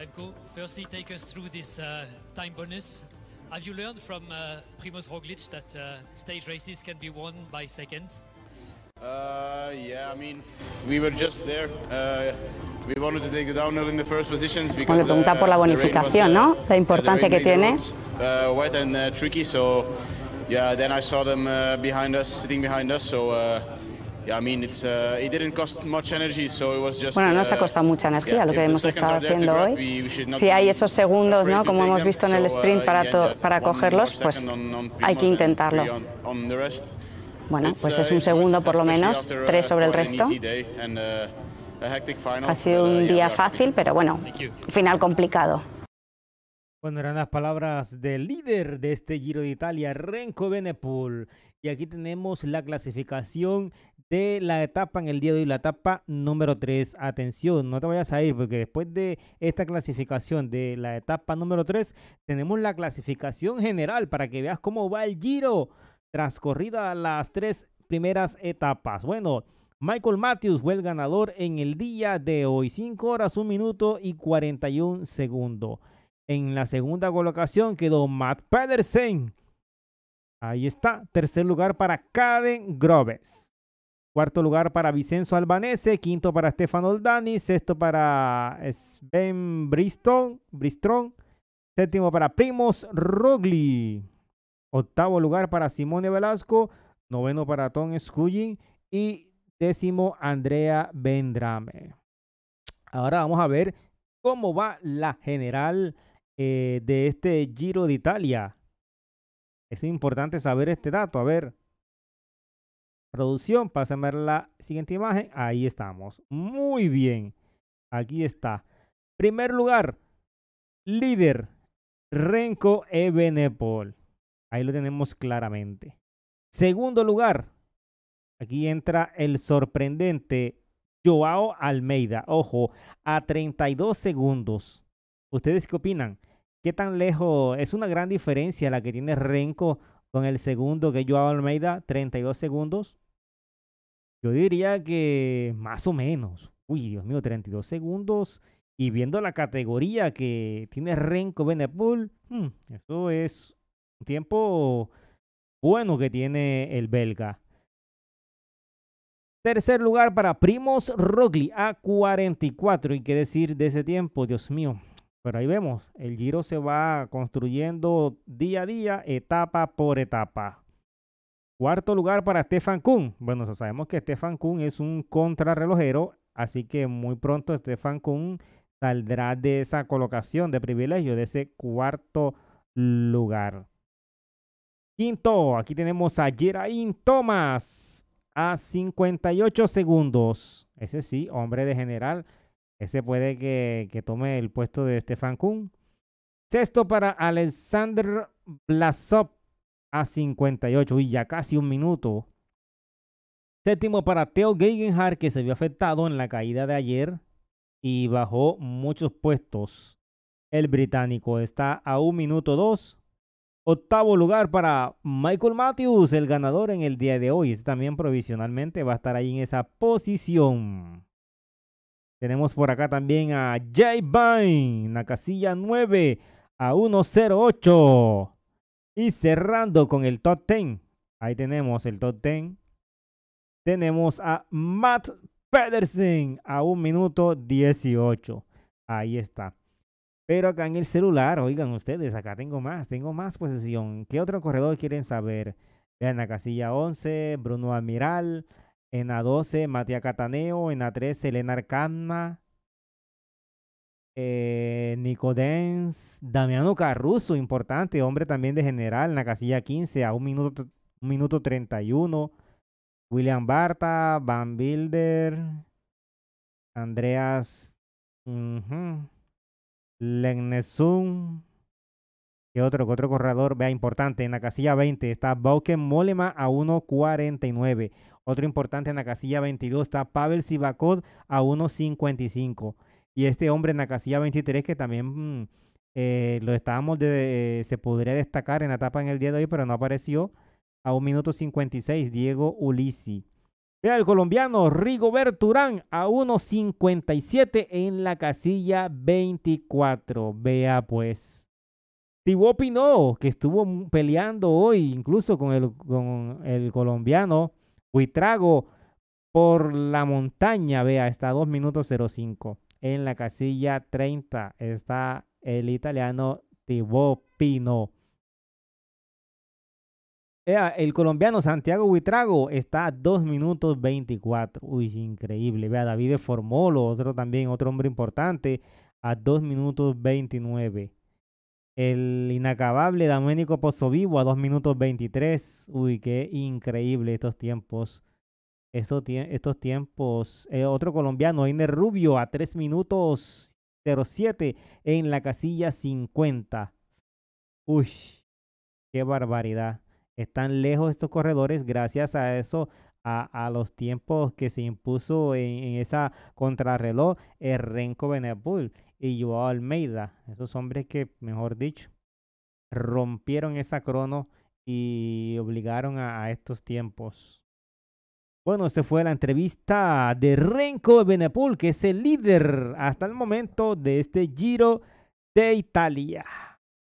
let uh, go. Firstly, take us through this uh, time bonus. Have you learned from uh, Primoz Roglic that uh, stage races can be won by seconds? Uh, yeah, I mean, we were just there. Uh, we wanted to take the downhill in the first positions because pregunta por la bonificación, ¿no? La importancia que tiene. wet and tricky, so yeah. Then I saw them behind us, sitting behind us, so. Bueno, no nos ha uh, costado mucha energía lo que hemos estado haciendo hoy. Si hay esos segundos, ¿no? como hemos visto en el uh, sprint, para, para cogerlos, pues hay que intentarlo. Bueno, pues es uh, un segundo por lo menos, tres sobre el resto. Ha sido un día fácil, pero bueno, final complicado. Bueno, eran las palabras del líder de este Giro de Italia, Renko Benepul. Y aquí tenemos la clasificación de la etapa en el día de hoy, la etapa número 3. Atención, no te vayas a ir porque después de esta clasificación de la etapa número 3, tenemos la clasificación general para que veas cómo va el Giro transcorrida las tres primeras etapas. Bueno, Michael Matthews fue el ganador en el día de hoy, 5 horas, 1 minuto y 41 segundos. En la segunda colocación quedó Matt Pedersen. Ahí está. Tercer lugar para Caden Groves. Cuarto lugar para Vicenzo Albanese. Quinto para Stefano Oldani. Sexto para Sven Bristol, Séptimo para Primos Rogli. Octavo lugar para Simone Velasco. Noveno para Tom Scully Y décimo Andrea Vendrame. Ahora vamos a ver cómo va la general eh, de este Giro de Italia. Es importante saber este dato. A ver, producción, Pásame a la siguiente imagen. Ahí estamos. Muy bien. Aquí está. Primer lugar, líder, Renko Ebenepol. Ahí lo tenemos claramente. Segundo lugar, aquí entra el sorprendente Joao Almeida. Ojo, a 32 segundos. ¿Ustedes qué opinan? ¿Qué tan lejos? Es una gran diferencia la que tiene Renko con el segundo, que es Almeida, 32 segundos. Yo diría que más o menos. Uy, Dios mío, 32 segundos. Y viendo la categoría que tiene Renko Benepul, hmm, eso es un tiempo bueno que tiene el belga. Tercer lugar para Primos Rogli a 44. ¿Y qué decir de ese tiempo? Dios mío, pero ahí vemos, el Giro se va construyendo día a día, etapa por etapa. Cuarto lugar para Stefan Kuhn. Bueno, sabemos que Stefan Kuhn es un contrarrelojero, así que muy pronto Stefan Kuhn saldrá de esa colocación de privilegio, de ese cuarto lugar. Quinto, aquí tenemos a Geraint Thomas a 58 segundos. Ese sí, hombre de general ese puede que, tome el puesto de Stefan Kuhn. Sexto para Alexander Blasov a 58 y ya casi un minuto. Séptimo para Theo Geigenhardt que se vio afectado en la caída de ayer y bajó muchos puestos. El británico está a un minuto dos. Octavo lugar para Michael Matthews, el ganador en el día de hoy. Este también provisionalmente va a estar ahí en esa posición. Tenemos por acá también a Jay Vine, la casilla 9 a 108. Y cerrando con el top 10. Ahí tenemos el top 10. Tenemos a Matt Pedersen a 1 minuto 18. Ahí está. Pero acá en el celular, oigan ustedes, acá tengo más, tengo más posesión. ¿Qué otro corredor quieren saber? Vean la casilla 11, Bruno Amiral, en A12, Matías Cataneo. En A13, Elena Camma. Eh, Nicodens. Damiano Carruso, importante, hombre también de general. En la casilla 15, a 1 minuto, un minuto 31. William Barta, Van Bilder. Andreas. Uh ¿Qué otro? ¿Qué otro corredor? Vea, importante. En la casilla 20 está Bauke Molema a 1.49. Otro importante en la casilla 22 está Pavel Sivakov a 1.55. Y este hombre en la casilla 23 que también mm, eh, lo estábamos, de, eh, se podría destacar en la etapa en el día de hoy, pero no apareció. A un minuto 56, Diego Ulisi. Vea el colombiano Rigo Urán a 1.57 en la casilla 24. Vea pues. Tibó que estuvo mm, peleando hoy incluso con el, con el colombiano Huitrago por la montaña, vea, está a 2 minutos 05. En la casilla 30 está el italiano Thibaut Pino. El colombiano Santiago Huitrago está a 2 minutos 24. Uy, increíble. Vea, David Formolo, otro también, otro hombre importante, a 2 minutos 29. El inacabable Domenico vivo a 2 minutos 23. Uy, qué increíble estos tiempos. Estos, tiempos. Eh, otro colombiano, Inés Rubio, a 3 minutos 07 en la casilla 50. Uy, qué barbaridad. Están lejos estos corredores gracias a eso, a, los tiempos que se impuso en, esa contrarreloj el Renko y Joao Almeida. Esos hombres que, mejor dicho, rompieron esa crono y obligaron a, estos tiempos. Bueno, esta fue la entrevista de Renko Benepul, que es el líder hasta el momento de este Giro de Italia.